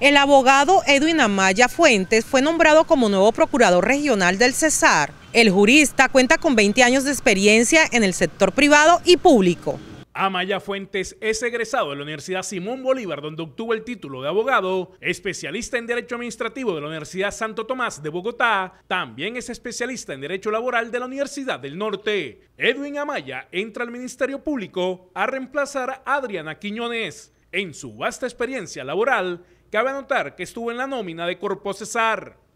El abogado Edwin Amaya Fuentes fue nombrado como nuevo procurador regional del Cesar. El jurista cuenta con 20 años de experiencia en el sector privado y público. Amaya Fuentes es egresado de la Universidad Simón Bolívar, donde obtuvo el título de abogado, especialista en Derecho Administrativo de la Universidad Santo Tomás de Bogotá, también es especialista en Derecho Laboral de la Universidad del Norte. Edwin Amaya entra al Ministerio Público a reemplazar a Adriana Quiñones. En su vasta experiencia laboral, cabe anotar que estuvo en la nómina de Corpo Cesar.